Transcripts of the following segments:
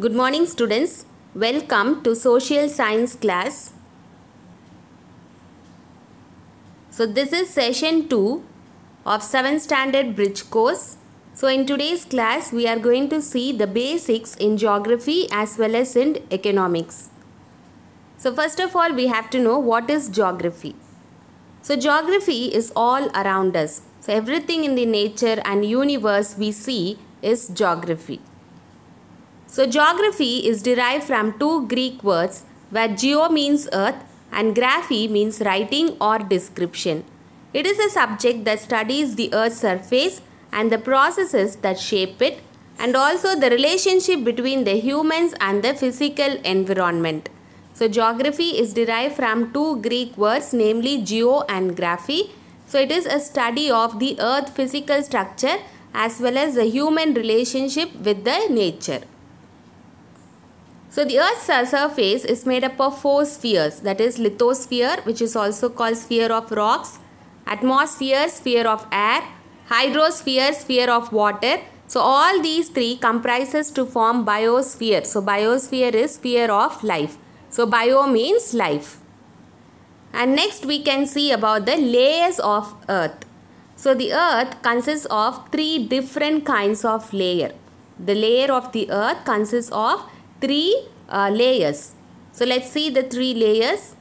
Good morning students. Welcome to social science class. So this is session 2 of 7th standard bridge course. So in today's class we are going to see the basics in geography as well as in economics. So first of all we have to know what is geography. So geography is all around us. So everything in the nature and universe we see is geography. So geography is derived from two Greek words where geo means earth and graphy means writing or description. It is a subject that studies the earth's surface and the processes that shape it and also the relationship between the humans and the physical environment. So geography is derived from two Greek words namely geo and graphy. So it is a study of the earth physical structure as well as the human relationship with the nature. So the Earth's surface is made up of four spheres that is lithosphere which is also called sphere of rocks, atmosphere, sphere of air, hydrosphere, sphere of water. So all these three comprises to form biosphere. So biosphere is sphere of life. So bio means life. And next we can see about the layers of earth. So the earth consists of three different kinds of layer. The layer of the earth consists of three uh, layers. So let's see the three layers.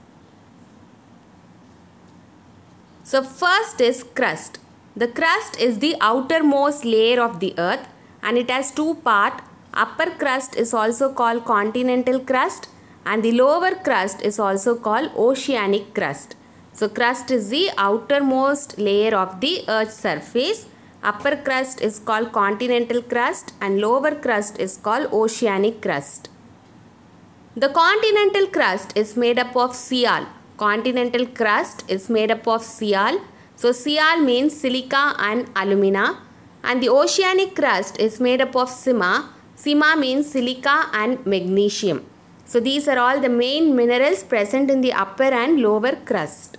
So first is crust. The crust is the outermost layer of the earth and it has two part. Upper crust is also called continental crust and the lower crust is also called oceanic crust. So crust is the outermost layer of the earth's surface. Upper crust is called continental crust and lower crust is called oceanic crust. The continental crust is made up of sial. Continental crust is made up of sial. So sial means silica and alumina. And the oceanic crust is made up of sima. Sima means silica and magnesium. So these are all the main minerals present in the upper and lower crust.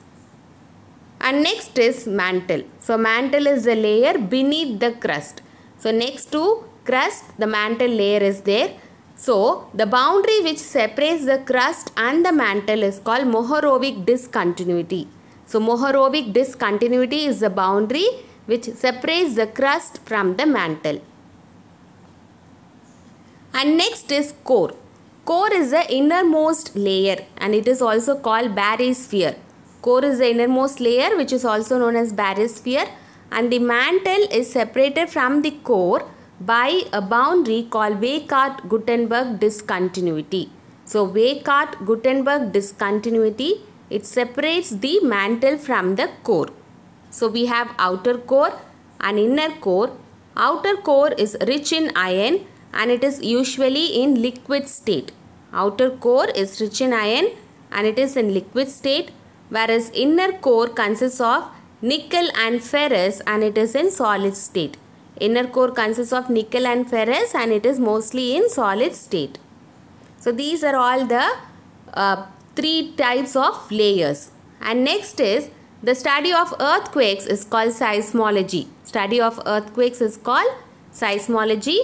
And next is mantle. So mantle is the layer beneath the crust. So next to crust the mantle layer is there. So, the boundary which separates the crust and the mantle is called Mohorovic discontinuity. So, Mohorovic discontinuity is the boundary which separates the crust from the mantle. And next is core. Core is the innermost layer and it is also called barysphere. Core is the innermost layer which is also known as barysphere and the mantle is separated from the core by a boundary called Weykart-Gutenberg discontinuity. So Weykart-Gutenberg discontinuity, it separates the mantle from the core. So we have outer core and inner core. Outer core is rich in iron and it is usually in liquid state. Outer core is rich in iron and it is in liquid state whereas inner core consists of nickel and ferrous and it is in solid state. Inner core consists of nickel and ferrous and it is mostly in solid state. So these are all the uh, three types of layers. And next is the study of earthquakes is called seismology. Study of earthquakes is called seismology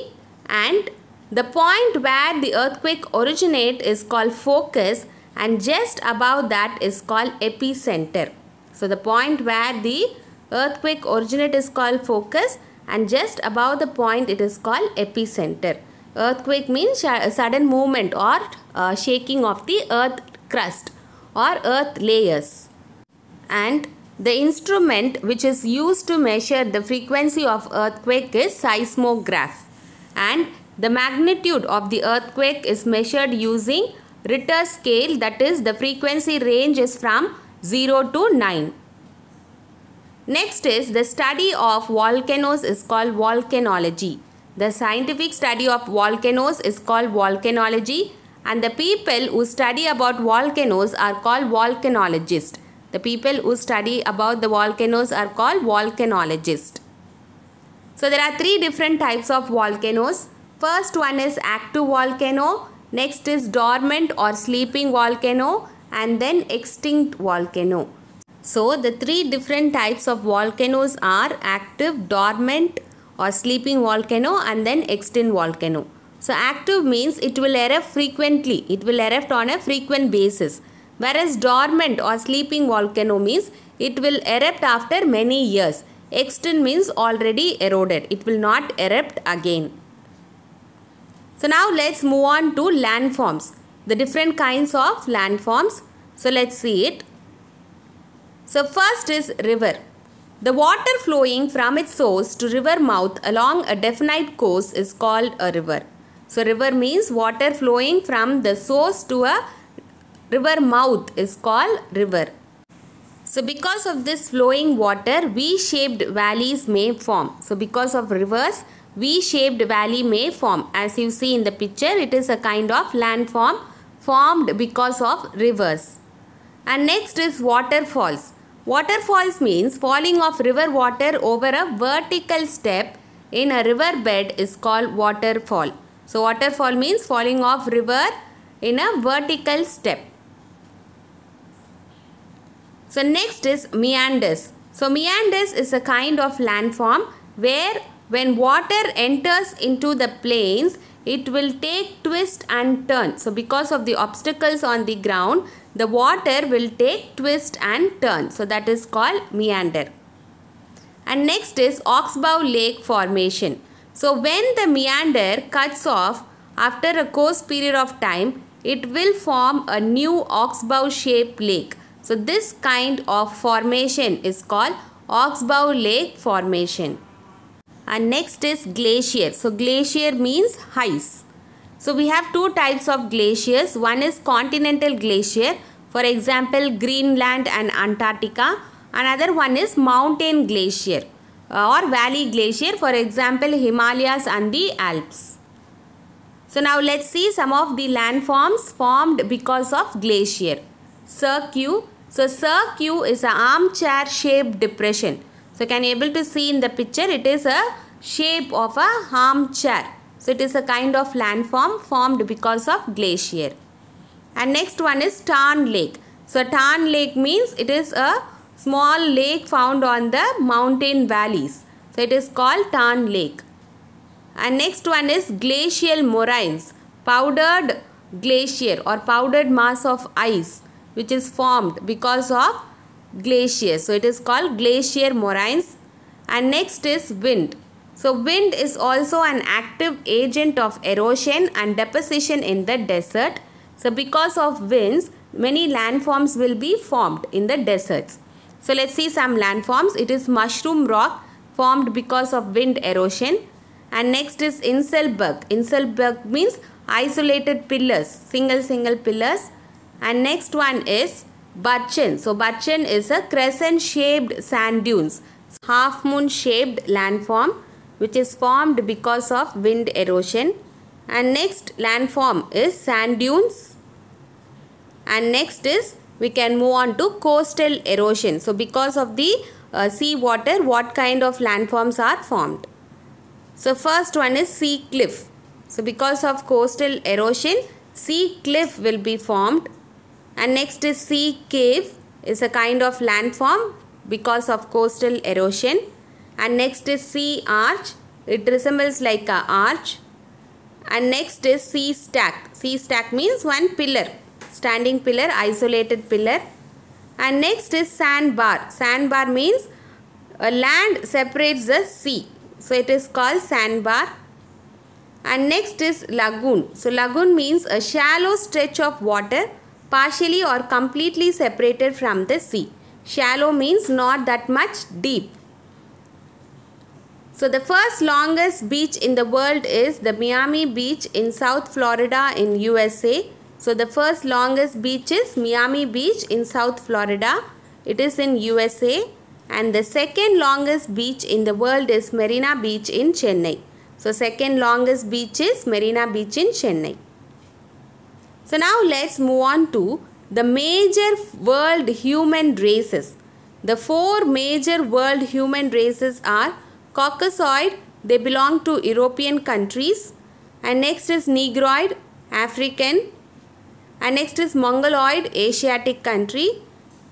and the point where the earthquake originate is called focus and just above that is called epicenter. So the point where the earthquake originate is called focus and just above the point it is called epicenter. Earthquake means sudden movement or uh, shaking of the earth crust or earth layers. And the instrument which is used to measure the frequency of earthquake is seismograph. And the magnitude of the earthquake is measured using Ritter scale that is the frequency range is from 0 to 9. Next is the study of volcanoes is called volcanology. The scientific study of volcanoes is called volcanology and the people who study about volcanoes are called volcanologists. The people who study about the volcanoes are called volcanologists. So there are three different types of volcanoes. First one is active volcano, next is dormant or sleeping volcano and then extinct volcano. So the three different types of volcanoes are active, dormant or sleeping volcano and then extinct volcano. So active means it will erupt frequently. It will erupt on a frequent basis. Whereas dormant or sleeping volcano means it will erupt after many years. Extinct means already eroded. It will not erupt again. So now let's move on to landforms. The different kinds of landforms. So let's see it. So, first is river. The water flowing from its source to river mouth along a definite course is called a river. So, river means water flowing from the source to a river mouth is called river. So, because of this flowing water, V-shaped valleys may form. So, because of rivers, V-shaped valley may form. As you see in the picture, it is a kind of landform formed because of rivers. And next is waterfalls. Waterfalls means falling of river water over a vertical step in a river bed is called waterfall. So waterfall means falling of river in a vertical step. So next is meanders. So meanders is a kind of landform where when water enters into the plains, it will take twist and turn. So because of the obstacles on the ground, the water will take twist and turn. So that is called meander. And next is oxbow lake formation. So when the meander cuts off after a course period of time, it will form a new oxbow shaped lake. So this kind of formation is called oxbow lake formation. And next is glacier. So glacier means ice. So we have two types of glaciers. One is continental glacier, for example Greenland and Antarctica. Another one is mountain glacier uh, or valley glacier, for example Himalayas and the Alps. So now let's see some of the landforms formed because of glacier. Cirque. So cirque is a armchair shaped depression. So can able to see in the picture it is a shape of a armchair. So it is a kind of landform formed because of glacier. And next one is Tarn Lake. So Tarn Lake means it is a small lake found on the mountain valleys. So it is called Tarn Lake. And next one is glacial moraines, powdered glacier or powdered mass of ice which is formed because of glaciers. So it is called glacier moraines. And next is wind. So wind is also an active agent of erosion and deposition in the desert. So because of winds, many landforms will be formed in the deserts. So let's see some landforms. It is mushroom rock formed because of wind erosion. And next is Inselberg. Inselberg means isolated pillars, single single pillars. And next one is Bachan. So Bachan is a crescent shaped sand dunes, half moon shaped landform which is formed because of wind erosion and next landform is sand dunes and next is we can move on to coastal erosion. So because of the uh, sea water what kind of landforms are formed. So first one is sea cliff. So because of coastal erosion sea cliff will be formed and next is sea cave is a kind of landform because of coastal erosion and next is sea arch it resembles like a arch. And next is C stack. C stack means one pillar. Standing pillar, isolated pillar. And next is sandbar. Sandbar means a land separates the sea. So it is called sandbar. And next is lagoon. So lagoon means a shallow stretch of water partially or completely separated from the sea. Shallow means not that much deep. So the first longest beach in the world is the Miami Beach in South Florida in USA. So the first longest beach is Miami Beach in South Florida. It is in USA. And the second longest beach in the world is Marina Beach in Chennai. So second longest beach is Marina Beach in Chennai. So now let's move on to the major world human races. The four major world human races are Caucasoid, they belong to European countries. And next is Negroid, African. And next is Mongoloid, Asiatic country.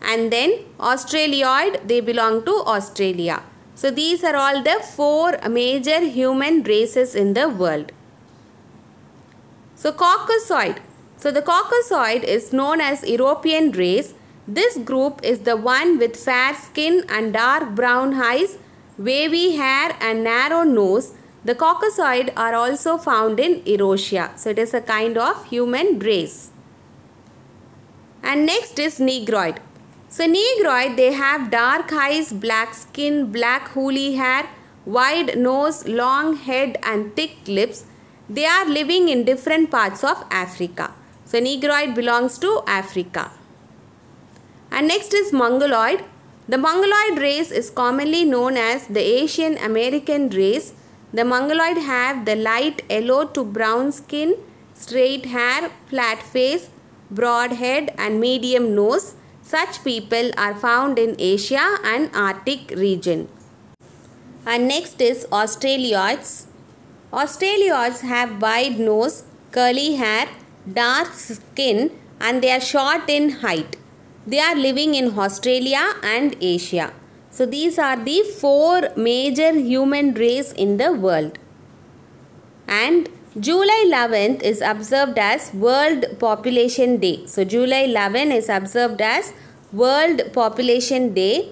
And then Australioid, they belong to Australia. So these are all the four major human races in the world. So Caucasoid. So the Caucasoid is known as European race. This group is the one with fair skin and dark brown eyes wavy hair and narrow nose. The caucasoid are also found in Eurasia. So it is a kind of human race. And next is Negroid. So Negroid, they have dark eyes, black skin, black woolly hair, wide nose, long head and thick lips. They are living in different parts of Africa. So Negroid belongs to Africa. And next is Mongoloid. The mongoloid race is commonly known as the Asian American race. The mongoloid have the light yellow to brown skin, straight hair, flat face, broad head and medium nose. Such people are found in Asia and Arctic region. And next is Australioids. Australioids have wide nose, curly hair, dark skin and they are short in height. They are living in Australia and Asia. So these are the four major human race in the world. And July 11th is observed as World Population Day. So July 11 is observed as World Population Day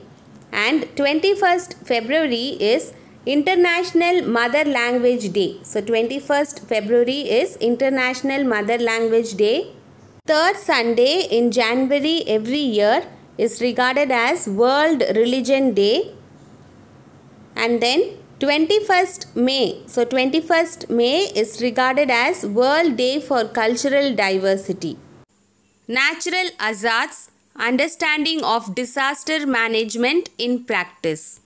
and 21st February is International Mother Language Day. So 21st February is International Mother Language Day Third Sunday in January every year is regarded as World Religion Day and then 21st May. So 21st May is regarded as World Day for Cultural Diversity. Natural Hazards Understanding of Disaster Management in Practice.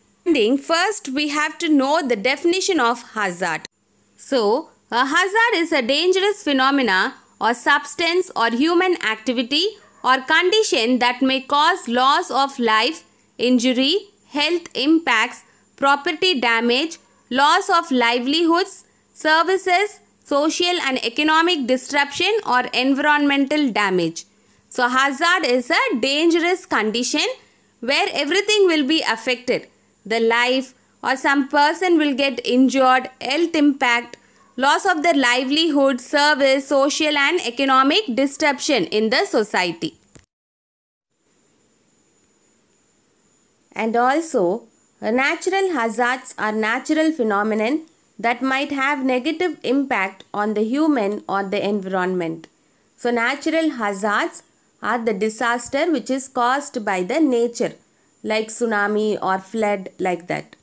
First, we have to know the definition of hazard. So, a hazard is a dangerous phenomena or substance or human activity or condition that may cause loss of life, injury, health impacts, property damage, loss of livelihoods, services, social and economic disruption or environmental damage. So hazard is a dangerous condition where everything will be affected. The life or some person will get injured, health impact, loss of their livelihood, service, social and economic disruption in the society. And also, natural hazards are natural phenomenon that might have negative impact on the human or the environment. So natural hazards are the disaster which is caused by the nature like tsunami or flood like that.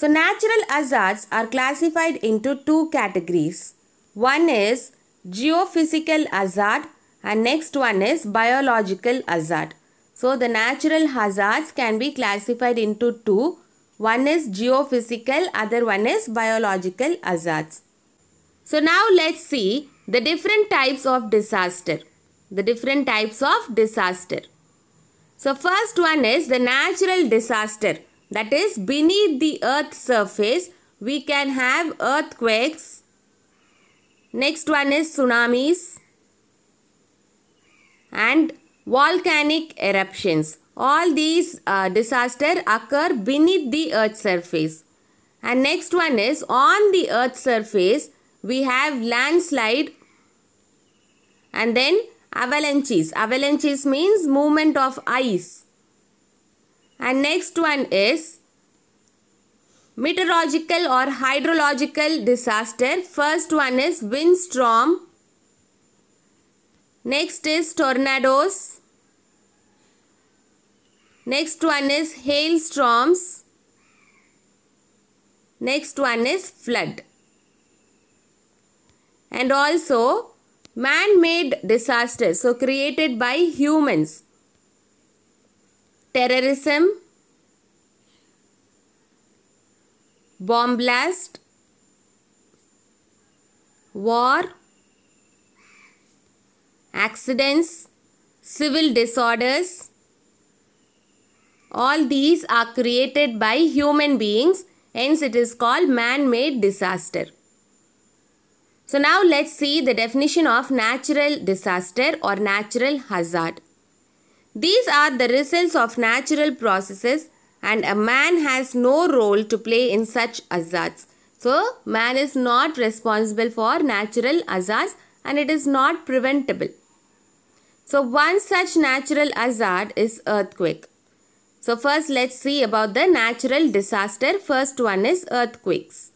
So natural hazards are classified into two categories. One is geophysical hazard and next one is biological hazard. So the natural hazards can be classified into two. One is geophysical, other one is biological hazards. So now let's see the different types of disaster. The different types of disaster. So first one is the natural disaster that is beneath the earth surface we can have earthquakes. Next one is tsunamis and volcanic eruptions. All these uh, disasters occur beneath the earth surface. And next one is on the earth surface we have landslide and then avalanches. Avalanches means movement of ice. And next one is meteorological or hydrological disaster. First one is windstorm. Next is tornadoes. Next one is hailstorms. Next one is flood. And also man-made disasters. So created by humans terrorism, bomb blast, war, accidents, civil disorders. All these are created by human beings, hence, it is called man made disaster. So, now let's see the definition of natural disaster or natural hazard. These are the results of natural processes and a man has no role to play in such azads. So, man is not responsible for natural azads, and it is not preventable. So, one such natural azad is earthquake. So, first let's see about the natural disaster. First one is earthquakes.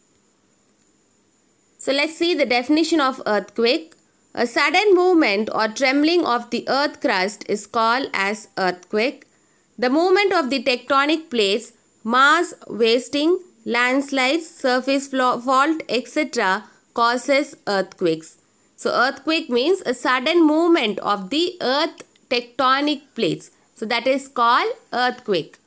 So, let's see the definition of earthquake. A sudden movement or trembling of the earth crust is called as earthquake. The movement of the tectonic plates, mass wasting, landslides, surface fault, etc. causes earthquakes. So earthquake means a sudden movement of the earth tectonic plates. So that is called earthquake.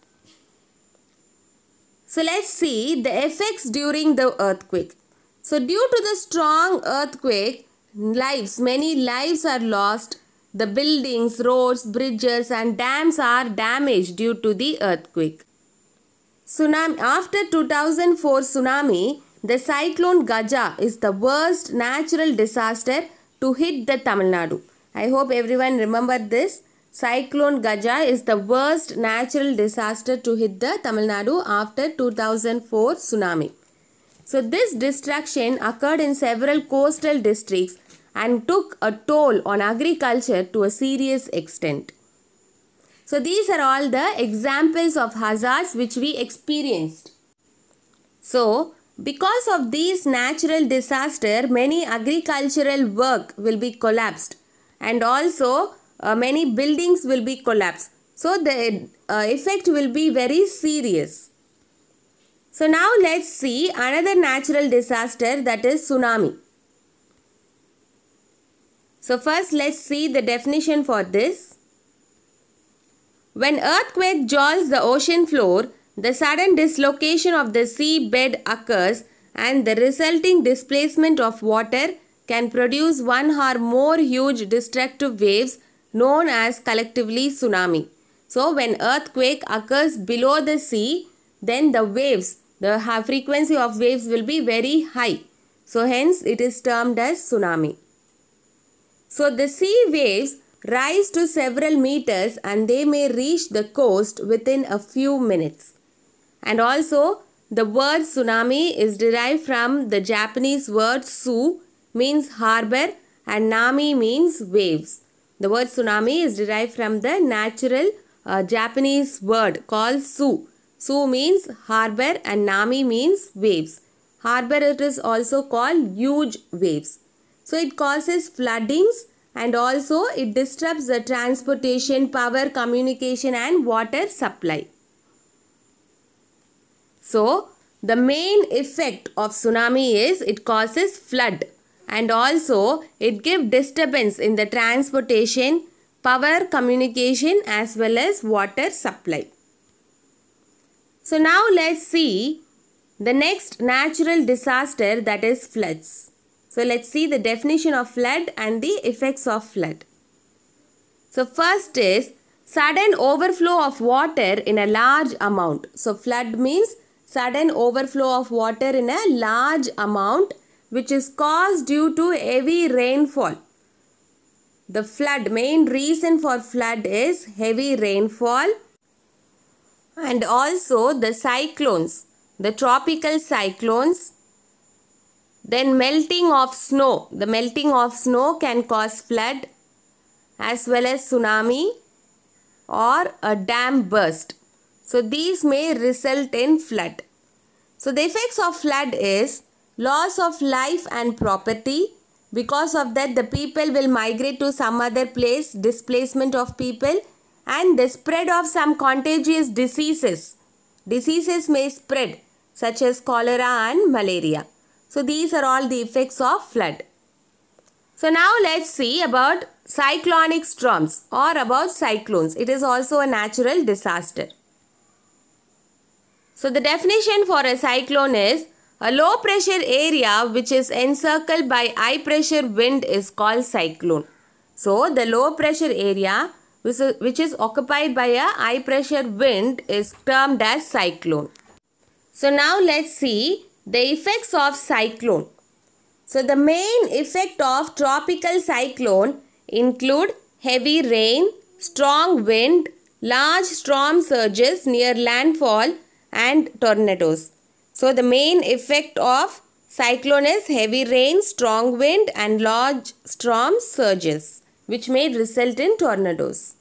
So let's see the effects during the earthquake. So due to the strong earthquake, lives, many lives are lost. The buildings, roads, bridges, and dams are damaged due to the earthquake. Tsunami After 2004 tsunami, the cyclone Gaja is the worst natural disaster to hit the Tamil Nadu. I hope everyone remember this. Cyclone Gaja is the worst natural disaster to hit the Tamil Nadu after 2004 tsunami. So this destruction occurred in several coastal districts and took a toll on agriculture to a serious extent. So, these are all the examples of hazards which we experienced. So, because of these natural disaster, many agricultural work will be collapsed and also uh, many buildings will be collapsed. So, the uh, effect will be very serious. So, now let's see another natural disaster that is tsunami. So first let's see the definition for this. When earthquake jolts the ocean floor, the sudden dislocation of the sea bed occurs and the resulting displacement of water can produce one or more huge destructive waves known as collectively tsunami. So when earthquake occurs below the sea, then the waves, the frequency of waves will be very high. So hence it is termed as tsunami. So the sea waves rise to several meters and they may reach the coast within a few minutes. And also, the word tsunami is derived from the Japanese word su means harbor and nami means waves. The word tsunami is derived from the natural uh, Japanese word called su. Su means harbor and nami means waves. Harbor it is also called huge waves. So it causes floodings and also it disrupts the transportation, power, communication and water supply. So the main effect of tsunami is it causes flood and also it gives disturbance in the transportation, power, communication as well as water supply. So now let's see the next natural disaster that is floods. So let's see the definition of flood and the effects of flood. So first is sudden overflow of water in a large amount. So flood means sudden overflow of water in a large amount which is caused due to heavy rainfall. The flood, main reason for flood is heavy rainfall and also the cyclones, the tropical cyclones then melting of snow. The melting of snow can cause flood as well as tsunami or a dam burst. So these may result in flood. So the effects of flood is loss of life and property. Because of that the people will migrate to some other place, displacement of people and the spread of some contagious diseases. Diseases may spread such as cholera and malaria. So these are all the effects of flood. So now let's see about cyclonic storms or about cyclones. It is also a natural disaster. So the definition for a cyclone is a low pressure area which is encircled by high pressure wind is called cyclone. So the low pressure area which is occupied by a high pressure wind is termed as cyclone. So now let's see the effects of cyclone. So the main effect of tropical cyclone include heavy rain, strong wind, large storm surges near landfall and tornadoes. So the main effect of cyclone is heavy rain, strong wind and large storm surges which may result in tornadoes.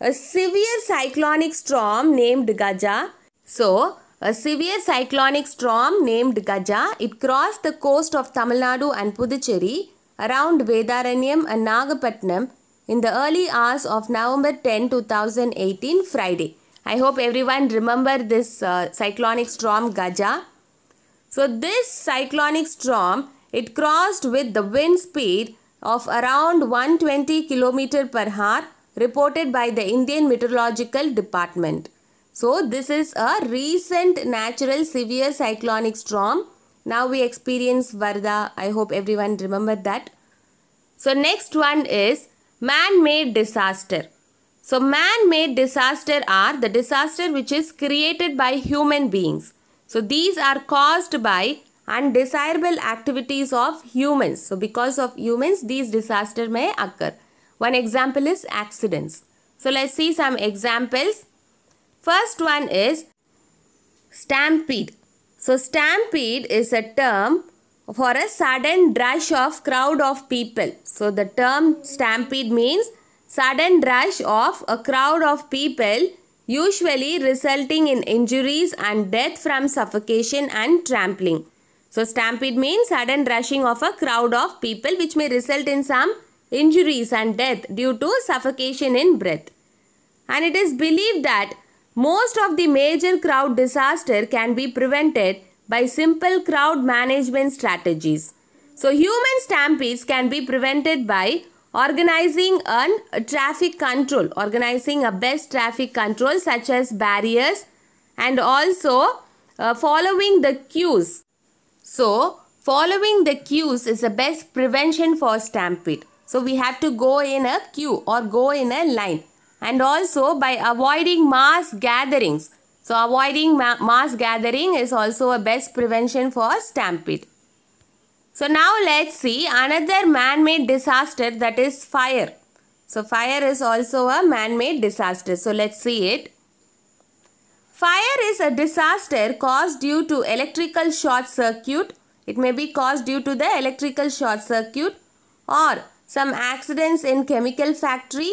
A severe cyclonic storm named Gaja. So a severe cyclonic storm named Gaja, it crossed the coast of Tamil Nadu and Puducherry around Vedaranyam and Nagapatnam in the early hours of November 10, 2018, Friday. I hope everyone remember this uh, cyclonic storm Gaja. So this cyclonic storm, it crossed with the wind speed of around 120 km per hour reported by the Indian Meteorological Department. So this is a recent natural severe cyclonic storm. Now we experience Varda. I hope everyone remember that. So next one is man-made disaster. So man-made disaster are the disaster which is created by human beings. So these are caused by undesirable activities of humans. So because of humans, these disaster may occur. One example is accidents. So let's see some examples. First one is stampede. So stampede is a term for a sudden rush of crowd of people. So the term stampede means sudden rush of a crowd of people usually resulting in injuries and death from suffocation and trampling. So stampede means sudden rushing of a crowd of people which may result in some injuries and death due to suffocation in breath. And it is believed that most of the major crowd disaster can be prevented by simple crowd management strategies. So human stampedes can be prevented by organizing an, a traffic control, organizing a best traffic control such as barriers and also uh, following the cues. So following the cues is the best prevention for stampede. So we have to go in a queue or go in a line and also by avoiding mass gatherings. So avoiding ma mass gathering is also a best prevention for stampede. So now let's see another man-made disaster that is fire. So fire is also a man-made disaster. So let's see it. Fire is a disaster caused due to electrical short circuit. It may be caused due to the electrical short circuit or some accidents in chemical factory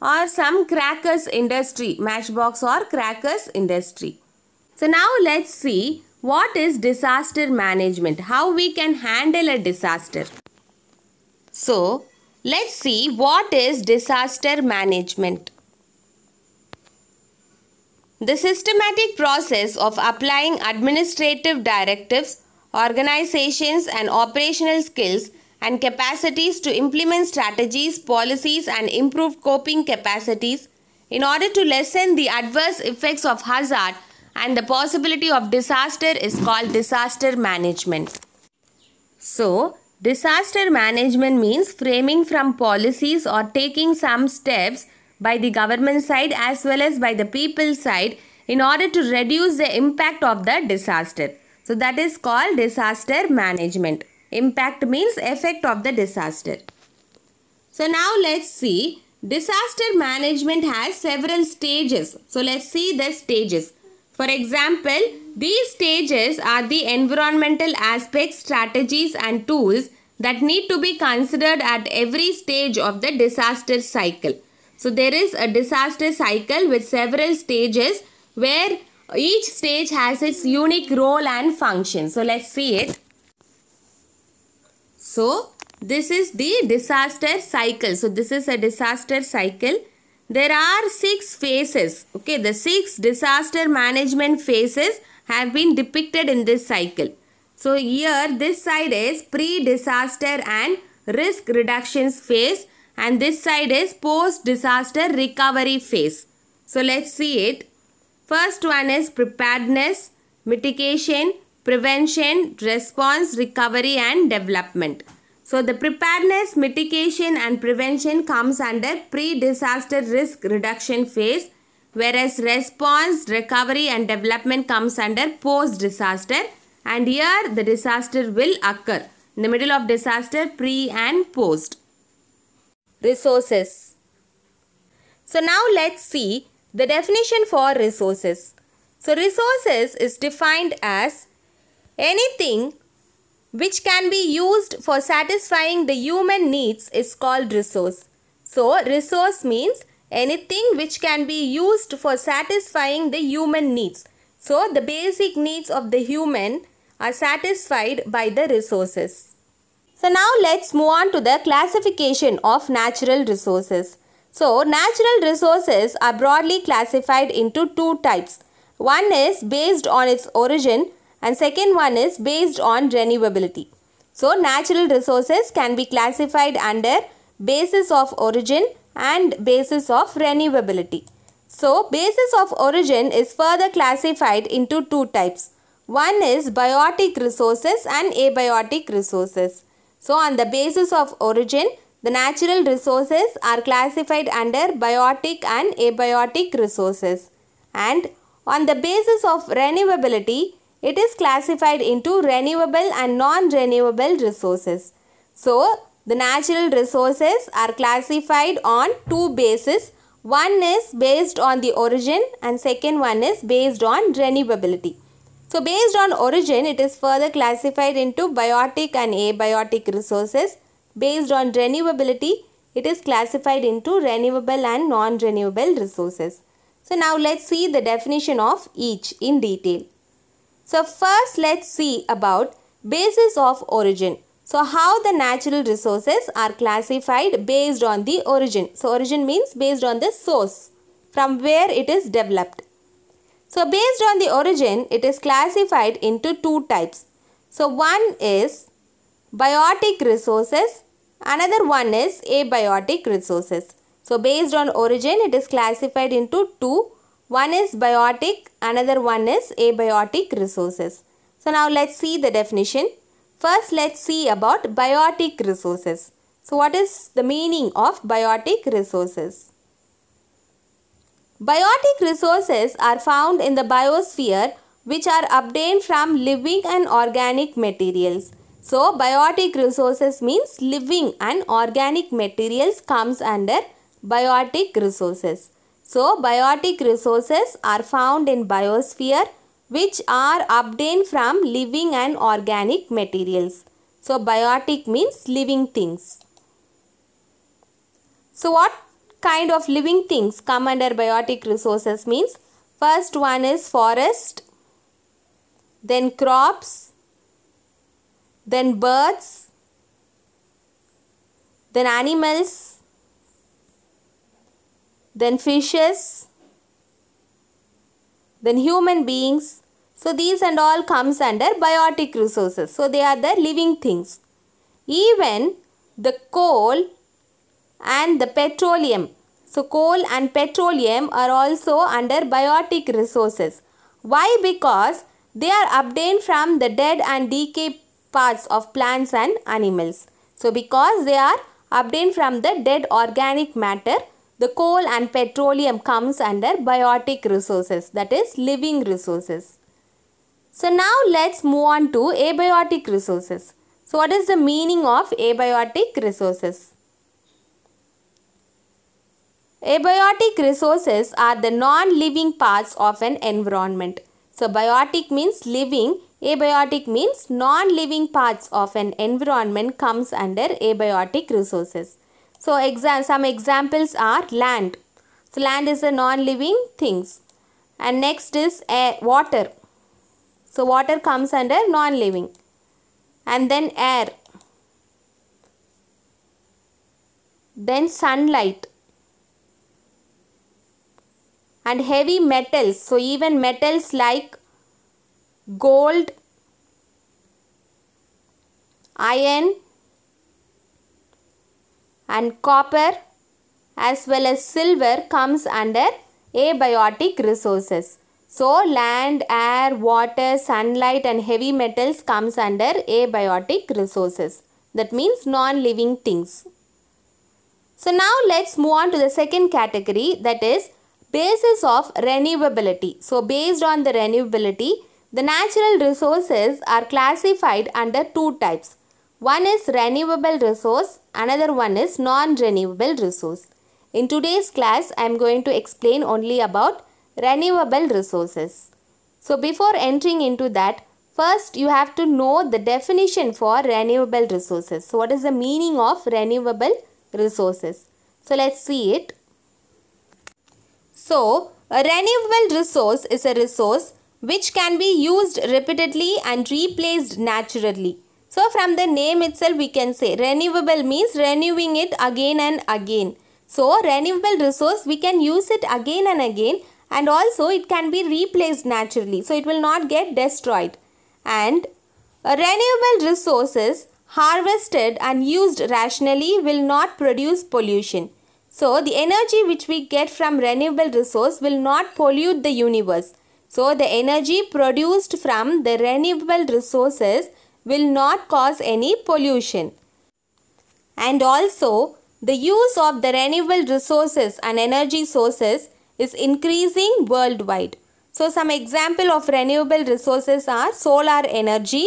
or some crackers industry, matchbox or crackers industry. So now let's see what is disaster management, how we can handle a disaster. So let's see what is disaster management. The systematic process of applying administrative directives, organizations and operational skills and capacities to implement strategies, policies, and improve coping capacities in order to lessen the adverse effects of hazard and the possibility of disaster is called disaster management. So, disaster management means framing from policies or taking some steps by the government side as well as by the people side in order to reduce the impact of the disaster. So, that is called disaster management. Impact means effect of the disaster. So now let's see disaster management has several stages. So let's see the stages. For example, these stages are the environmental aspects, strategies and tools that need to be considered at every stage of the disaster cycle. So there is a disaster cycle with several stages where each stage has its unique role and function. So let's see it. So, this is the disaster cycle. So, this is a disaster cycle. There are six phases. Okay, the six disaster management phases have been depicted in this cycle. So, here this side is pre-disaster and risk reductions phase and this side is post-disaster recovery phase. So, let's see it. First one is preparedness, mitigation, prevention, response, recovery and development. So the preparedness, mitigation and prevention comes under pre-disaster risk reduction phase whereas response, recovery and development comes under post-disaster and here the disaster will occur. In the middle of disaster, pre and post. Resources. So now let's see the definition for resources. So resources is defined as Anything which can be used for satisfying the human needs is called resource. So, resource means anything which can be used for satisfying the human needs. So, the basic needs of the human are satisfied by the resources. So, now let's move on to the classification of natural resources. So, natural resources are broadly classified into two types. One is based on its origin and second one is based on renewability. So natural resources can be classified under basis of origin and basis of renewability. So basis of origin is further classified into two types. One is biotic resources and abiotic resources. So on the basis of origin, the natural resources are classified under biotic and abiotic resources. And on the basis of renewability, it is classified into renewable and non-renewable resources. So, the natural resources are classified on two bases. One is based on the origin and second one is based on renewability. So, based on origin, it is further classified into biotic and abiotic resources. Based on renewability, it is classified into renewable and non-renewable resources. So, now let's see the definition of each in detail. So first let's see about basis of origin. So how the natural resources are classified based on the origin. So origin means based on the source from where it is developed. So based on the origin it is classified into two types. So one is biotic resources another one is abiotic resources. So based on origin it is classified into two one is biotic, another one is abiotic resources. So now let's see the definition. First let's see about biotic resources. So what is the meaning of biotic resources? Biotic resources are found in the biosphere which are obtained from living and organic materials. So biotic resources means living and organic materials comes under biotic resources. So biotic resources are found in biosphere which are obtained from living and organic materials. So biotic means living things. So what kind of living things come under biotic resources means? First one is forest, then crops, then birds, then animals, then fishes, then human beings. So these and all comes under biotic resources. So they are the living things. Even the coal and the petroleum. So coal and petroleum are also under biotic resources. Why? Because they are obtained from the dead and decay parts of plants and animals. So because they are obtained from the dead organic matter, the coal and petroleum comes under biotic resources that is living resources. So now let's move on to abiotic resources. So what is the meaning of abiotic resources? Abiotic resources are the non-living parts of an environment. So biotic means living, abiotic means non-living parts of an environment comes under abiotic resources. So exam some examples are land. So land is a non-living things. And next is air, eh, water. So water comes under non-living. And then air. Then sunlight. And heavy metals. So even metals like gold, iron, and copper as well as silver comes under abiotic resources. So land, air, water, sunlight and heavy metals comes under abiotic resources. That means non-living things. So now let's move on to the second category that is basis of renewability. So based on the renewability, the natural resources are classified under two types. One is renewable resource, another one is non-renewable resource. In today's class, I am going to explain only about renewable resources. So before entering into that, first you have to know the definition for renewable resources. So what is the meaning of renewable resources? So let's see it. So a renewable resource is a resource which can be used repeatedly and replaced naturally so from the name itself we can say renewable means renewing it again and again. So renewable resource we can use it again and again and also it can be replaced naturally. So it will not get destroyed. And renewable resources harvested and used rationally will not produce pollution. So the energy which we get from renewable resource will not pollute the universe. So the energy produced from the renewable resources will not cause any pollution. And also, the use of the renewable resources and energy sources is increasing worldwide. So some example of renewable resources are solar energy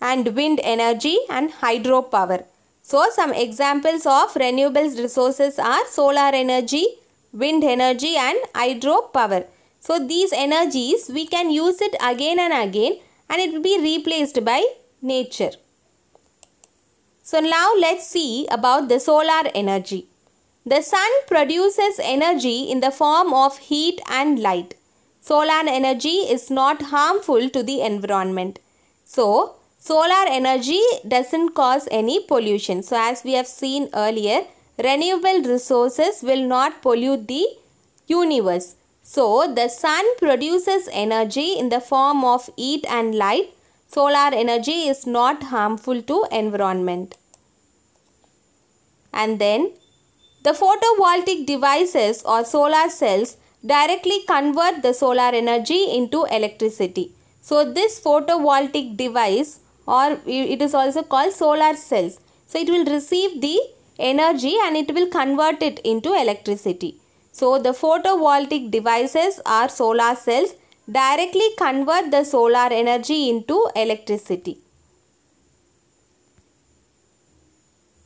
and wind energy and hydropower. So some examples of renewable resources are solar energy, wind energy and hydropower. So these energies we can use it again and again and it will be replaced by nature. So now let's see about the solar energy. The sun produces energy in the form of heat and light. Solar energy is not harmful to the environment. So, solar energy doesn't cause any pollution. So, as we have seen earlier, renewable resources will not pollute the universe. So, the sun produces energy in the form of heat and light solar energy is not harmful to environment. And then the photovoltaic devices or solar cells directly convert the solar energy into electricity. So this photovoltaic device or it is also called solar cells. So it will receive the energy and it will convert it into electricity. So the photovoltaic devices are solar cells directly convert the solar energy into electricity.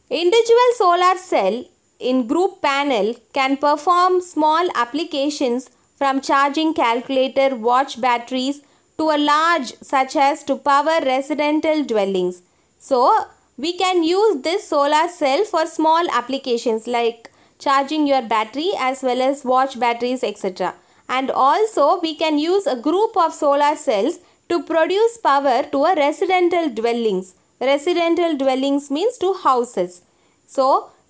Individual solar cell in group panel can perform small applications from charging calculator watch batteries to a large such as to power residential dwellings. So we can use this solar cell for small applications like charging your battery as well as watch batteries etc and also we can use a group of solar cells to produce power to a residential dwellings. Residential dwellings means to houses. So,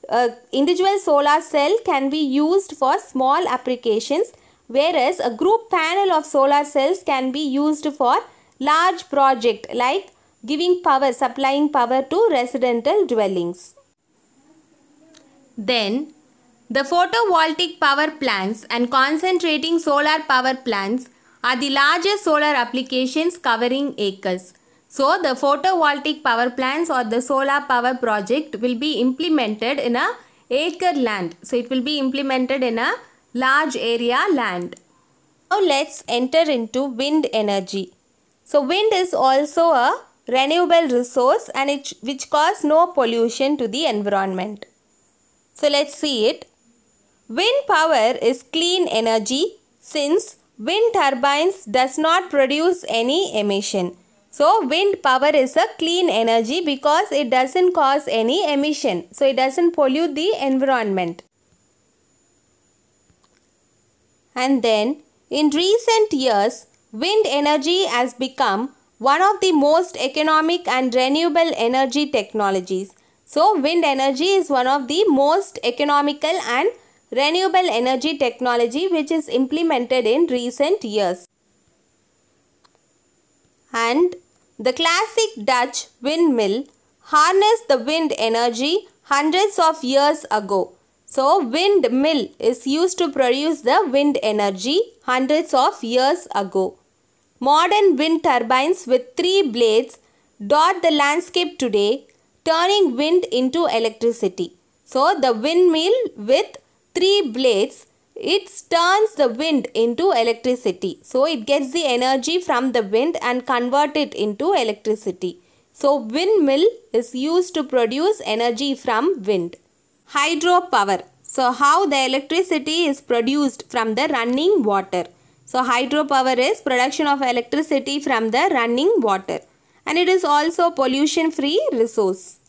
uh, individual solar cell can be used for small applications whereas a group panel of solar cells can be used for large project like giving power, supplying power to residential dwellings. Then the photovoltaic power plants and concentrating solar power plants are the largest solar applications covering acres. So, the photovoltaic power plants or the solar power project will be implemented in a acre land. So, it will be implemented in a large area land. Now, let's enter into wind energy. So, wind is also a renewable resource and it, which cause no pollution to the environment. So, let's see it. Wind power is clean energy since wind turbines does not produce any emission. So wind power is a clean energy because it doesn't cause any emission. So it doesn't pollute the environment. And then in recent years, wind energy has become one of the most economic and renewable energy technologies. So wind energy is one of the most economical and renewable energy technology which is implemented in recent years. And the classic Dutch windmill harnessed the wind energy hundreds of years ago. So windmill is used to produce the wind energy hundreds of years ago. Modern wind turbines with three blades dot the landscape today, turning wind into electricity. So the windmill with three blades, it turns the wind into electricity. So it gets the energy from the wind and convert it into electricity. So windmill is used to produce energy from wind. Hydropower. So how the electricity is produced from the running water. So hydropower is production of electricity from the running water. And it is also pollution free resource.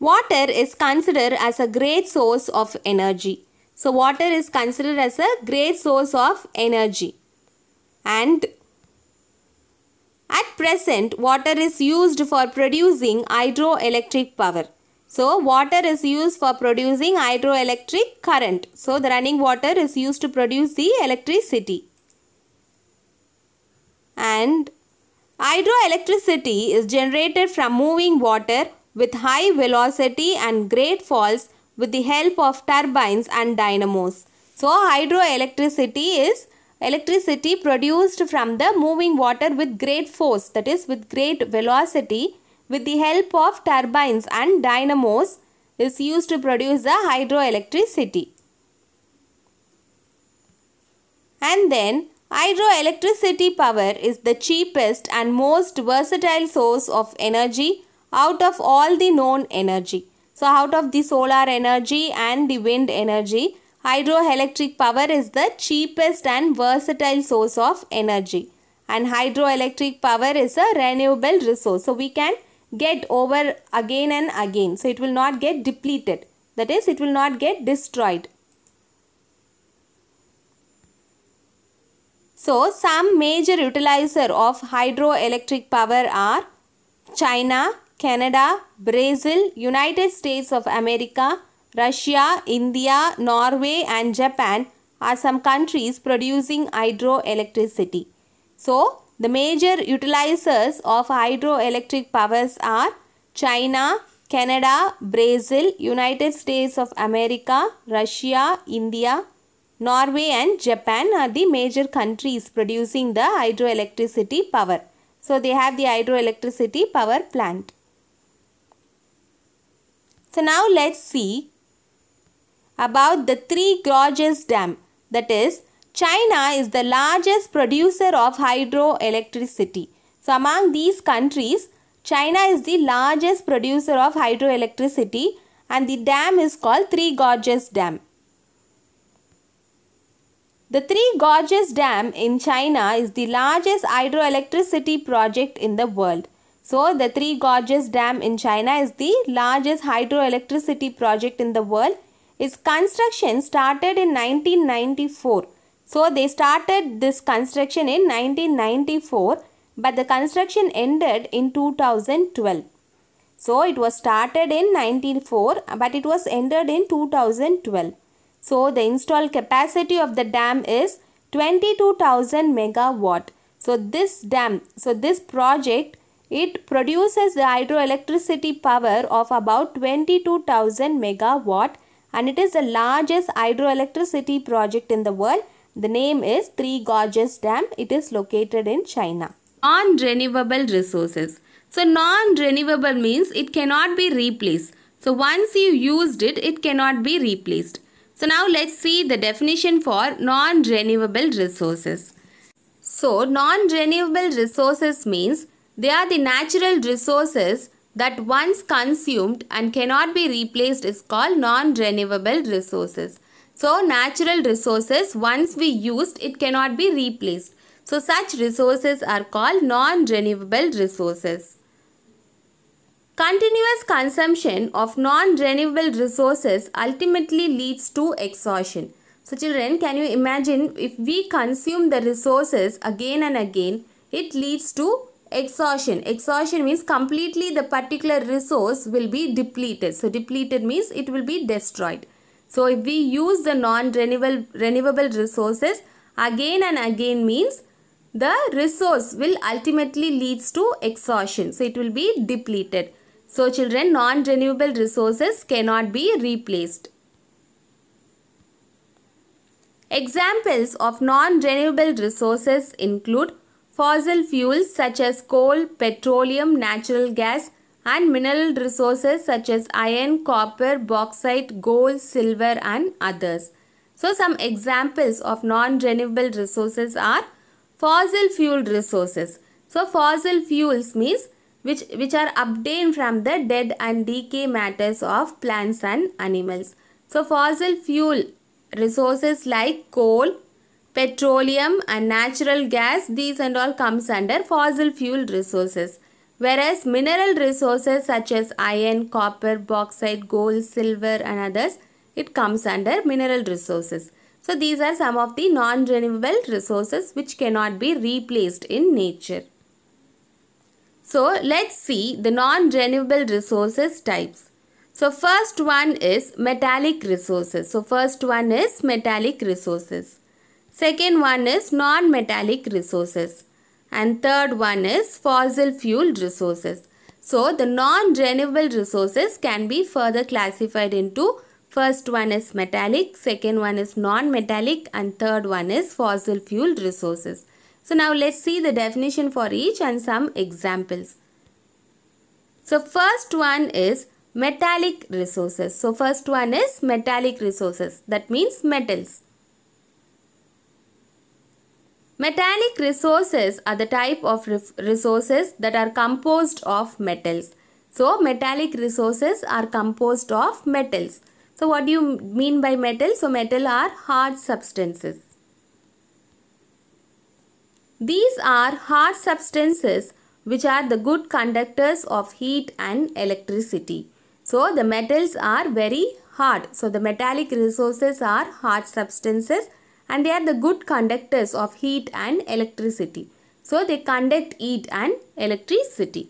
Water is considered as a great source of energy. So, water is considered as a great source of energy. And at present, water is used for producing hydroelectric power. So, water is used for producing hydroelectric current. So, the running water is used to produce the electricity. And hydroelectricity is generated from moving water with high velocity and great falls with the help of turbines and dynamos. So hydroelectricity is electricity produced from the moving water with great force that is with great velocity with the help of turbines and dynamos is used to produce the hydroelectricity. And then hydroelectricity power is the cheapest and most versatile source of energy out of all the known energy. So out of the solar energy and the wind energy, hydroelectric power is the cheapest and versatile source of energy. And hydroelectric power is a renewable resource. So we can get over again and again. So it will not get depleted. That is, it will not get destroyed. So some major utilizer of hydroelectric power are China, Canada, Brazil, United States of America, Russia, India, Norway and Japan are some countries producing hydroelectricity. So, the major utilizers of hydroelectric powers are China, Canada, Brazil, United States of America, Russia, India, Norway and Japan are the major countries producing the hydroelectricity power. So, they have the hydroelectricity power plant. So now let's see about the Three Gorges Dam. That is, China is the largest producer of hydroelectricity. So among these countries, China is the largest producer of hydroelectricity and the dam is called Three Gorges Dam. The Three Gorges Dam in China is the largest hydroelectricity project in the world. So the Three Gorges Dam in China is the largest hydroelectricity project in the world. Its construction started in 1994. So they started this construction in 1994 but the construction ended in 2012. So it was started in nineteen ninety four, but it was ended in 2012. So the installed capacity of the dam is 22,000 megawatt. So this dam, so this project it produces the hydroelectricity power of about 22,000 megawatt and it is the largest hydroelectricity project in the world. The name is Three Gorges Dam. It is located in China. Non-renewable resources. So non-renewable means it cannot be replaced. So once you used it, it cannot be replaced. So now let's see the definition for non-renewable resources. So non-renewable resources means they are the natural resources that once consumed and cannot be replaced is called non-renewable resources. So natural resources once we used it cannot be replaced. So such resources are called non-renewable resources. Continuous consumption of non-renewable resources ultimately leads to exhaustion. So children, can you imagine if we consume the resources again and again, it leads to exhaustion exhaustion means completely the particular resource will be depleted so depleted means it will be destroyed so if we use the non renewable renewable resources again and again means the resource will ultimately leads to exhaustion so it will be depleted so children non renewable resources cannot be replaced examples of non renewable resources include Fossil fuels such as coal, petroleum, natural gas, and mineral resources such as iron, copper, bauxite, gold, silver, and others. So, some examples of non renewable resources are fossil fuel resources. So, fossil fuels means which, which are obtained from the dead and decay matters of plants and animals. So, fossil fuel resources like coal, petroleum and natural gas, these and all comes under fossil fuel resources. Whereas mineral resources such as iron, copper, bauxite, gold, silver and others, it comes under mineral resources. So these are some of the non-renewable resources which cannot be replaced in nature. So let's see the non-renewable resources types. So first one is metallic resources. So first one is metallic resources. Second one is non-metallic resources. And third one is fossil fuel resources. So the non-renewable resources can be further classified into first one is metallic, second one is non-metallic and third one is fossil fuel resources. So now let's see the definition for each and some examples. So first one is metallic resources. So first one is metallic resources that means metals. Metallic resources are the type of resources that are composed of metals. So, metallic resources are composed of metals. So, what do you mean by metal? So, metal are hard substances. These are hard substances which are the good conductors of heat and electricity. So, the metals are very hard. So, the metallic resources are hard substances and they are the good conductors of heat and electricity. So they conduct heat and electricity.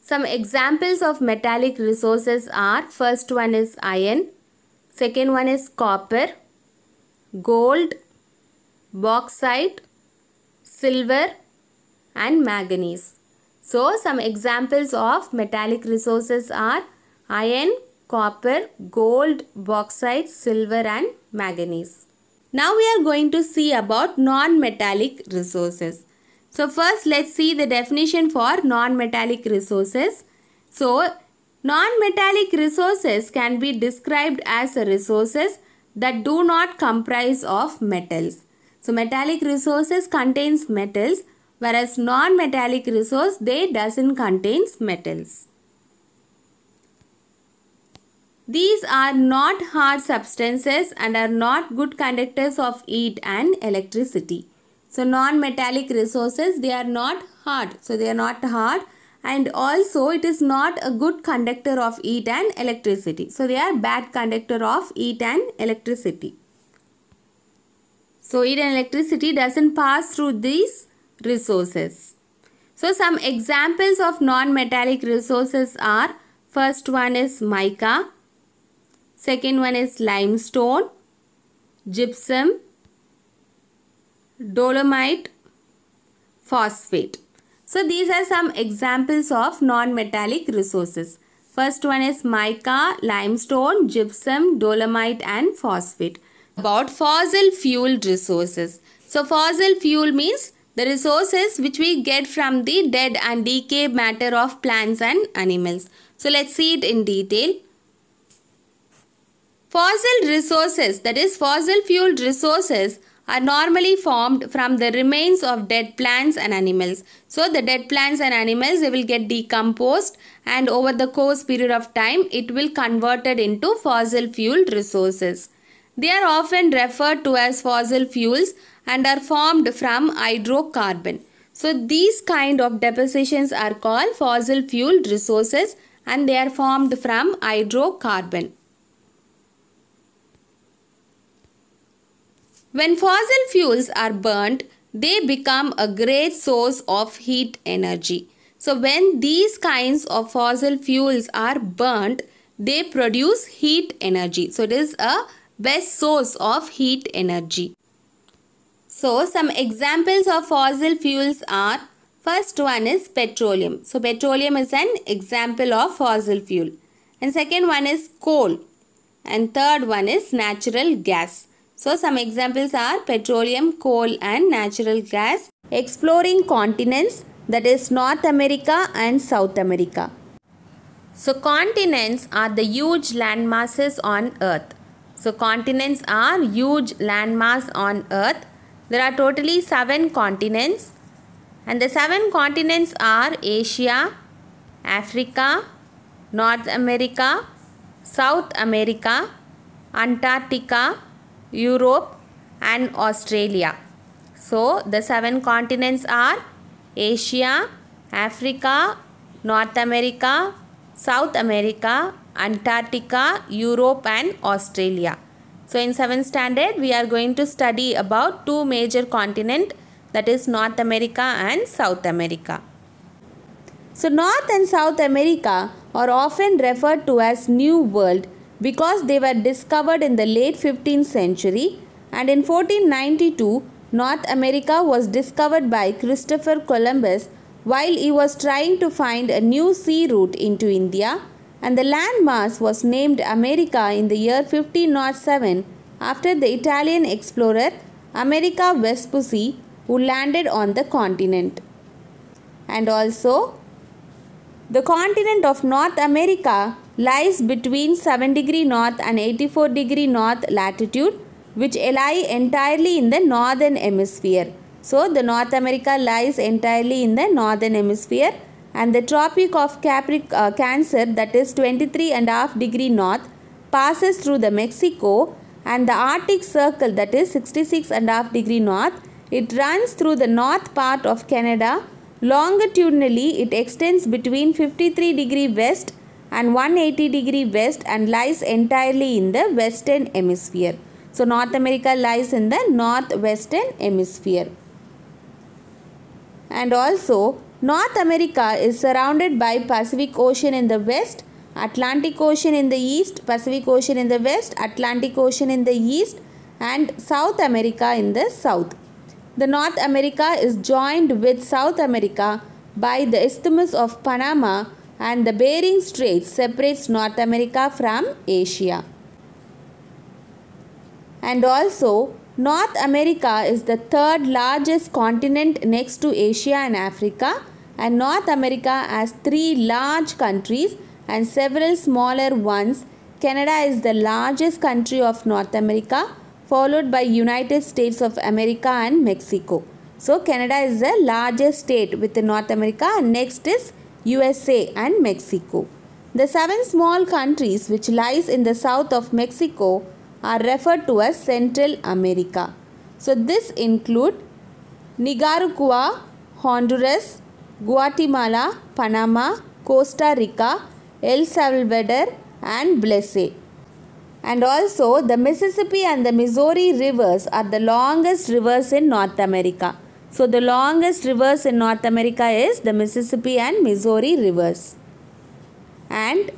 Some examples of metallic resources are first one is iron, second one is copper, gold, bauxite, silver and manganese. So some examples of metallic resources are iron, copper, gold, bauxite, silver and manganese. Now we are going to see about non-metallic resources. So first let's see the definition for non-metallic resources. So non-metallic resources can be described as resources that do not comprise of metals. So metallic resources contains metals whereas non-metallic resource they doesn't contains metals. These are not hard substances and are not good conductors of heat and electricity. So non-metallic resources, they are not hard. So they are not hard and also it is not a good conductor of heat and electricity. So they are bad conductor of heat and electricity. So heat and electricity doesn't pass through these resources. So some examples of non-metallic resources are first one is mica Second one is limestone, gypsum, dolomite, phosphate. So these are some examples of non-metallic resources. First one is mica, limestone, gypsum, dolomite and phosphate. About fossil fuel resources. So fossil fuel means the resources which we get from the dead and decay matter of plants and animals. So let's see it in detail. Fossil resources, that is, fossil fuel resources, are normally formed from the remains of dead plants and animals. So, the dead plants and animals they will get decomposed, and over the course period of time, it will converted into fossil fuel resources. They are often referred to as fossil fuels and are formed from hydrocarbon. So these kind of depositions are called fossil fuel resources and they are formed from hydrocarbon. When fossil fuels are burnt, they become a great source of heat energy. So, when these kinds of fossil fuels are burnt, they produce heat energy. So, it is a best source of heat energy. So, some examples of fossil fuels are first one is petroleum. So, petroleum is an example of fossil fuel. And second one is coal. And third one is natural gas. So some examples are petroleum, coal and natural gas. Exploring continents that is North America and South America. So continents are the huge landmasses on earth. So continents are huge landmasses on earth. There are totally 7 continents and the 7 continents are Asia, Africa, North America, South America, Antarctica, Europe and Australia. So the seven continents are Asia, Africa, North America, South America, Antarctica, Europe and Australia. So in 7th standard we are going to study about two major continent that is North America and South America. So North and South America are often referred to as New World because they were discovered in the late 15th century and in 1492 North America was discovered by Christopher Columbus while he was trying to find a new sea route into India and the landmass was named America in the year 1507 after the Italian explorer America Vespucci who landed on the continent. And also, the continent of North America lies between 7 degree north and 84 degree north latitude which lie entirely in the northern hemisphere. So the North America lies entirely in the northern hemisphere and the Tropic of Capric uh, Cancer that is 23 and a half degree north passes through the Mexico and the Arctic Circle that is 66 and a half degree north it runs through the north part of Canada longitudinally it extends between 53 degree west and 180 degree west and lies entirely in the western hemisphere. So North America lies in the northwestern hemisphere. And also North America is surrounded by Pacific Ocean in the west, Atlantic Ocean in the east, Pacific Ocean in the west, Atlantic Ocean in the east and South America in the south. The North America is joined with South America by the Isthmus of Panama and the Bering Strait separates North America from Asia. And also, North America is the third largest continent next to Asia and Africa, and North America has three large countries and several smaller ones. Canada is the largest country of North America, followed by United States of America and Mexico. So Canada is the largest state within North America and next is USA and Mexico. The seven small countries which lies in the south of Mexico are referred to as Central America. So this include Nicaragua, Honduras, Guatemala, Panama, Costa Rica, El Salvador and Belize. And also the Mississippi and the Missouri rivers are the longest rivers in North America. So the longest rivers in North America is the Mississippi and Missouri rivers. And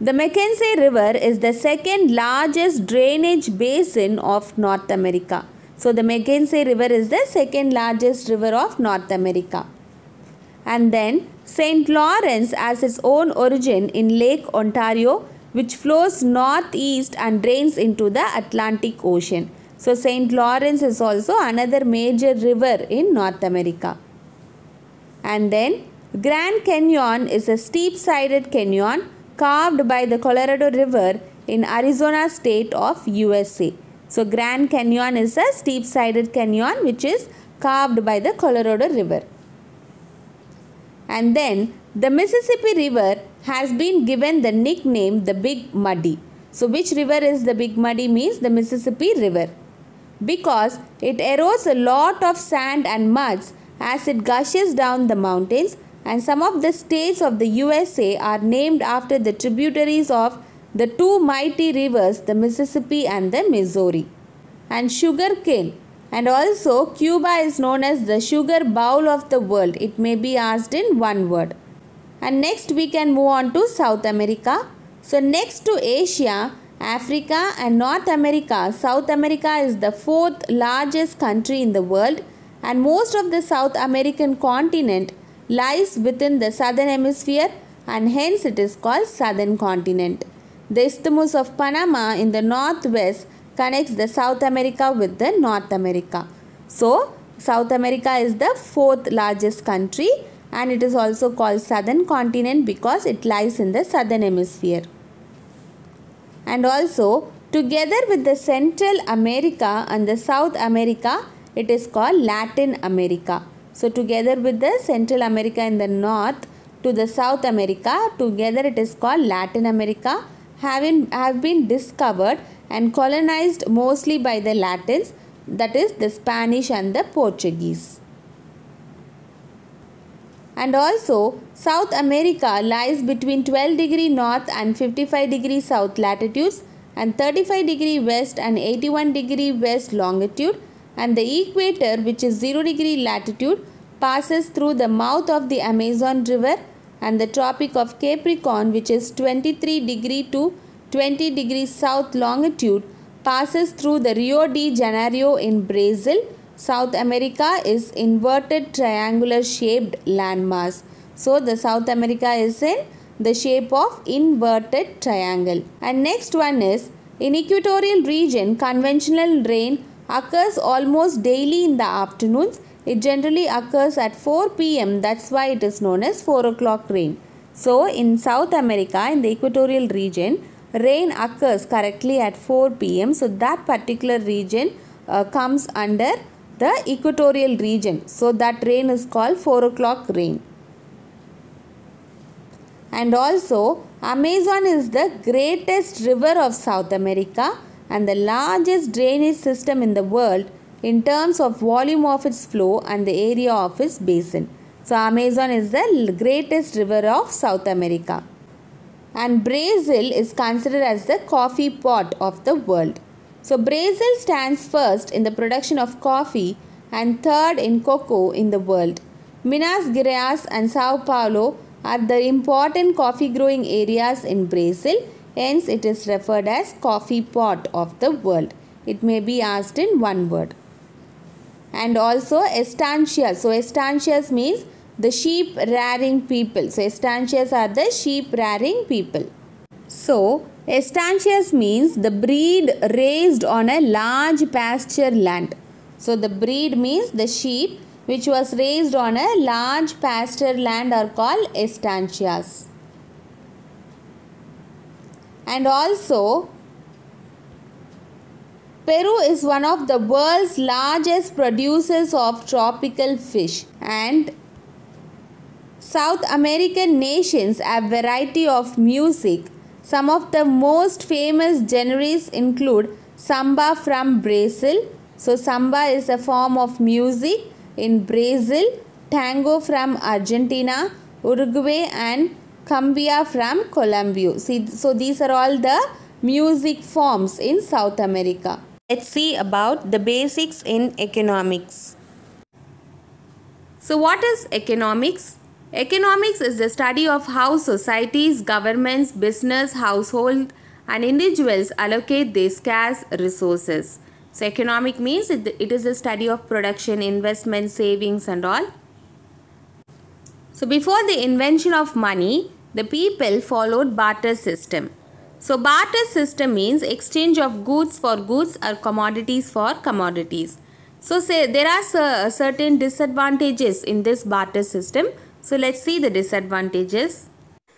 the Mackenzie River is the second largest drainage basin of North America. So the Mackenzie River is the second largest river of North America. And then St. Lawrence has its own origin in Lake Ontario which flows northeast and drains into the Atlantic Ocean. So, St. Lawrence is also another major river in North America. And then, Grand Canyon is a steep sided canyon carved by the Colorado River in Arizona state of USA. So, Grand Canyon is a steep sided canyon which is carved by the Colorado River. And then, the Mississippi River has been given the nickname the Big Muddy. So, which river is the Big Muddy means the Mississippi River because it erodes a lot of sand and muds as it gushes down the mountains and some of the states of the USA are named after the tributaries of the two mighty rivers the Mississippi and the Missouri. And sugar cane. and also Cuba is known as the sugar bowl of the world. It may be asked in one word. And next we can move on to South America. So next to Asia Africa and North America. South America is the fourth largest country in the world, and most of the South American continent lies within the southern hemisphere, and hence it is called southern continent. The Isthmus of Panama in the northwest connects the South America with the North America. So, South America is the fourth largest country and it is also called southern continent because it lies in the southern hemisphere and also together with the Central America and the South America, it is called Latin America. So together with the Central America in the North to the South America, together it is called Latin America, having, have been discovered and colonized mostly by the Latins, that is the Spanish and the Portuguese and also South America lies between 12 degree north and 55 degree south latitudes and 35 degree west and 81 degree west longitude and the equator which is 0 degree latitude passes through the mouth of the Amazon river and the tropic of Capricorn which is 23 degree to 20 degree south longitude passes through the Rio de Janeiro in Brazil South America is inverted triangular shaped landmass. So the South America is in the shape of inverted triangle. And next one is in equatorial region conventional rain occurs almost daily in the afternoons. It generally occurs at 4 pm that's why it is known as 4 o'clock rain. So in South America in the equatorial region rain occurs correctly at 4 pm so that particular region uh, comes under the equatorial region. So that rain is called 4 o'clock rain. And also Amazon is the greatest river of South America and the largest drainage system in the world in terms of volume of its flow and the area of its basin. So Amazon is the greatest river of South America. And Brazil is considered as the coffee pot of the world. So, Brazil stands first in the production of coffee and third in cocoa in the world. Minas Gerais and Sao Paulo are the important coffee growing areas in Brazil, hence, it is referred as coffee pot of the world. It may be asked in one word. And also, estancias. So, estancias means the sheep rearing people. So, estancias are the sheep rearing people. So, Estancias means the breed raised on a large pasture land. So the breed means the sheep which was raised on a large pasture land are called estancias. And also Peru is one of the world's largest producers of tropical fish and South American nations have variety of music some of the most famous genres include samba from Brazil. So samba is a form of music in Brazil, tango from Argentina, Uruguay and cumbia from Colombia. See, so these are all the music forms in South America. Let's see about the basics in economics. So what is economics? Economics is the study of how societies, governments, business, household and individuals allocate their scarce resources. So economic means it is the study of production, investment, savings and all. So before the invention of money, the people followed barter system. So barter system means exchange of goods for goods or commodities for commodities. So say there are certain disadvantages in this barter system. So let's see the disadvantages.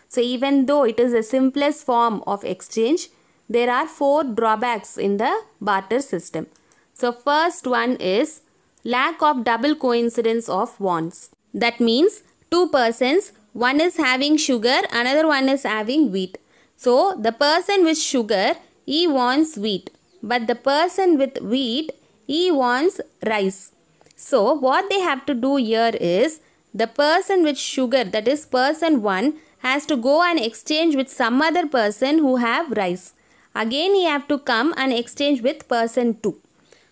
So even though it is the simplest form of exchange, there are four drawbacks in the barter system. So first one is lack of double coincidence of wants. That means two persons, one is having sugar, another one is having wheat. So the person with sugar, he wants wheat. But the person with wheat, he wants rice. So what they have to do here is the person with sugar that is person 1 has to go and exchange with some other person who have rice. Again he have to come and exchange with person 2.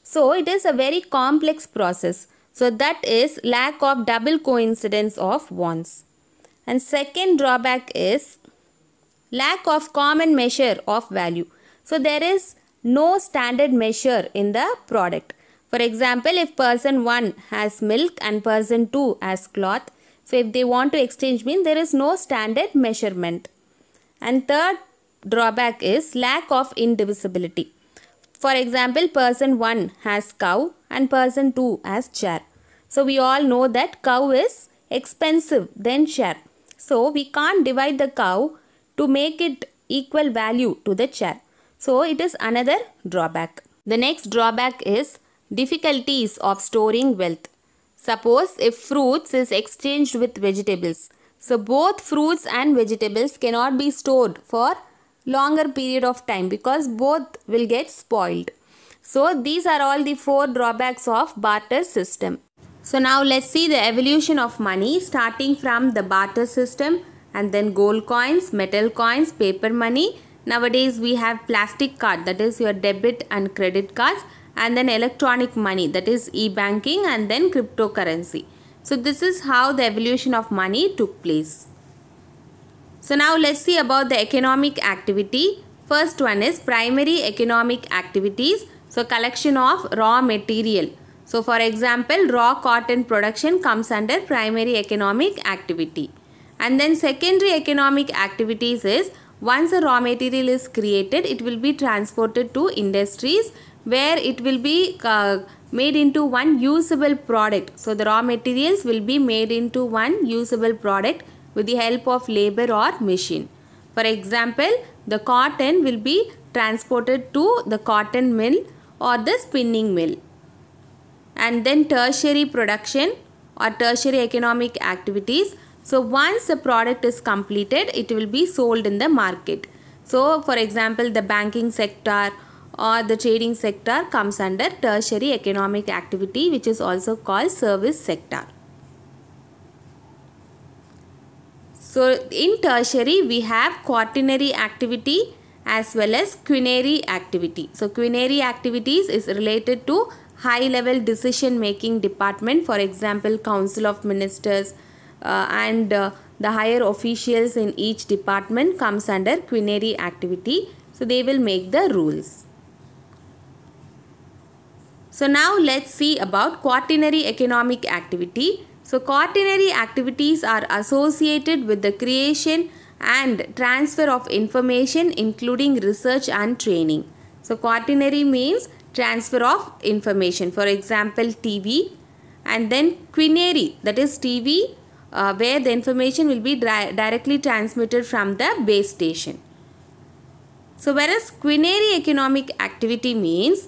So it is a very complex process. So that is lack of double coincidence of wants. And second drawback is lack of common measure of value. So there is no standard measure in the product. For example, if person 1 has milk and person 2 has cloth, so if they want to exchange mean there is no standard measurement. And third drawback is lack of indivisibility. For example, person 1 has cow and person 2 has chair. So we all know that cow is expensive than chair. So we can't divide the cow to make it equal value to the chair. So it is another drawback. The next drawback is Difficulties of storing wealth. Suppose if fruits is exchanged with vegetables. So both fruits and vegetables cannot be stored for longer period of time because both will get spoiled. So these are all the four drawbacks of barter system. So now let's see the evolution of money starting from the barter system and then gold coins, metal coins, paper money. Nowadays we have plastic card that is your debit and credit cards and then electronic money that is e-banking and then cryptocurrency. So this is how the evolution of money took place. So now let's see about the economic activity. First one is primary economic activities. So collection of raw material. So for example, raw cotton production comes under primary economic activity. And then secondary economic activities is once a raw material is created, it will be transported to industries where it will be uh, made into one usable product. So the raw materials will be made into one usable product with the help of labor or machine. For example, the cotton will be transported to the cotton mill or the spinning mill. And then tertiary production or tertiary economic activities. So once the product is completed, it will be sold in the market. So for example, the banking sector or the trading sector comes under tertiary economic activity which is also called service sector. So in tertiary we have quaternary activity as well as quinary activity. So quinary activities is related to high level decision making department for example council of ministers uh, and uh, the higher officials in each department comes under quinary activity. So they will make the rules. So now let's see about quaternary economic activity. So quaternary activities are associated with the creation and transfer of information including research and training. So quaternary means transfer of information. For example, TV and then quinary that is TV uh, where the information will be directly transmitted from the base station. So whereas quinary economic activity means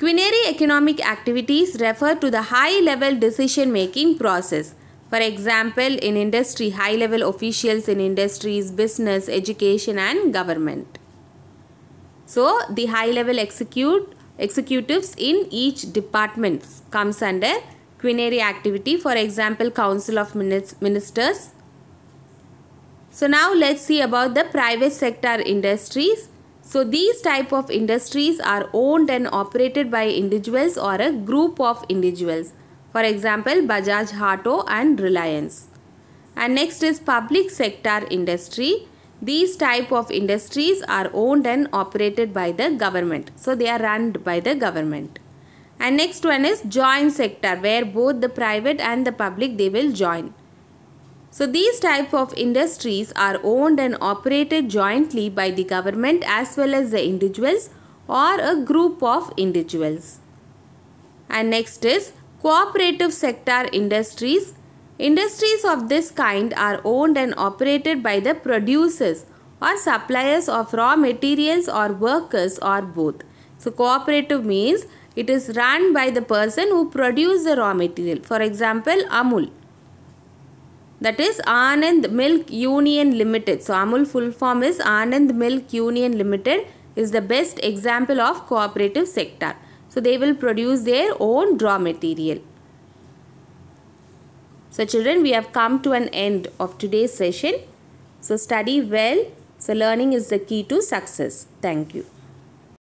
Quinary economic activities refer to the high level decision making process. For example, in industry, high level officials in industries, business, education, and government. So, the high level execute, executives in each department comes under quinary activity, for example, Council of Ministers. So, now let's see about the private sector industries so these type of industries are owned and operated by individuals or a group of individuals. For example, Bajaj Hato and Reliance. And next is public sector industry. These type of industries are owned and operated by the government. So they are run by the government. And next one is joint sector where both the private and the public they will join. So these type of industries are owned and operated jointly by the government as well as the individuals or a group of individuals. And next is cooperative sector industries. Industries of this kind are owned and operated by the producers or suppliers of raw materials or workers or both. So cooperative means it is run by the person who produces the raw material. For example, Amul that is Anand Milk Union Limited. So Amul full form is Anand Milk Union Limited is the best example of cooperative sector. So they will produce their own raw material. So children we have come to an end of today's session. So study well. So learning is the key to success. Thank you.